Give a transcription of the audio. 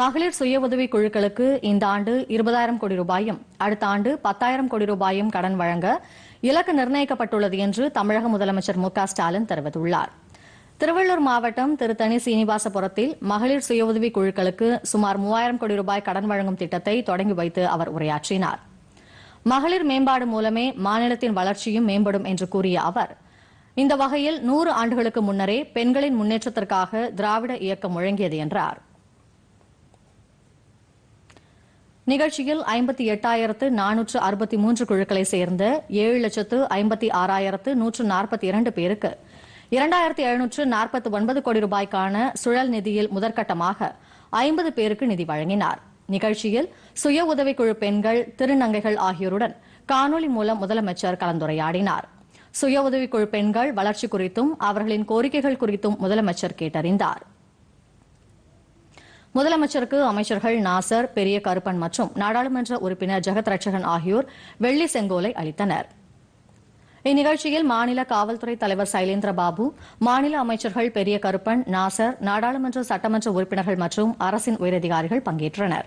மகளிர் சுய உதவி குழுக்களுக்கு இந்த ஆண்டு இருபதாயிரம் கோடி ரூபாயும் அடுத்த ஆண்டு பத்தாயிரம் கோடி ரூபாயும் கடன் வழங்க இலக்கு நிர்ணயிக்கப்பட்டுள்ளது என்று தமிழக முதலமைச்சர் மு ஸ்டாலின் தெரிவித்துள்ளார் திருவள்ளூர் மாவட்டம் திருத்தணி சீனிவாசபுரத்தில் மகளிர் சுய உதவி குழுக்களுக்கு சுமார் மூவாயிரம் கோடி ரூபாய் கடன் வழங்கும் திட்டத்தை தொடங்கி வைத்து அவர் உரையாற்றினார் மகளிர் மேம்பாடு மூலமே மாநிலத்தின் வளர்ச்சியும் மேம்படும் என்று கூறிய அவர் இந்த வகையில் நூறு ஆண்டுகளுக்கு முன்னரே பெண்களின் முன்னேற்றத்திற்காக திராவிட இயக்கம் முழங்கியது என்றாா் நிகழ்ச்சியில் ஐம்பத்தி எட்டாயிரத்து நானூற்று அறுபத்தி மூன்று குழுக்களை சேர்ந்த ஏழு லட்சத்து ஐம்பத்தி ஆறாயிரத்து நூற்று நாற்பத்தி இரண்டு பேருக்கு இரண்டாயிரத்தி எழுநூற்று நாற்பத்தி ஒன்பது கோடி ரூபாய்க்கான சுழல் நிதியில் முதற்கட்டமாக ஐம்பது பேருக்கு நிதி வழங்கினார் நிகழ்ச்சியில் சுய உதவிக்குழு பெண்கள் திருநங்கைகள் ஆகியோருடன் காணொலி மூலம் முதலமைச்சர் கலந்துரையாடினார் சுய உதவிக்குழு பெண்கள் வளர்ச்சி குறித்தும் அவர்களின் கோரிக்கைகள் குறித்தும் முதலமைச்சர் கேட்டறிந்தார் முதலமைச்சருக்கு அமைச்சர்கள் நாசர் பெரிய கருப்பன் மற்றும் நாடாளுமன்ற உறுப்பினர் ஜெகத் ரட்சகன் ஆகியோர் வெள்ளி செங்கோலை அளித்தனர் இந்நிகழ்ச்சியில் மாநில காவல்துறை தலைவர் சைலேந்திர பாபு மாநில அமைச்சர்கள் பெரிய கருப்பன் நாசர் நாடாளுமன்ற சட்டமன்ற உறுப்பினர்கள் மற்றும் அரசின் உயரதிகாரிகள் பங்கேற்றனா்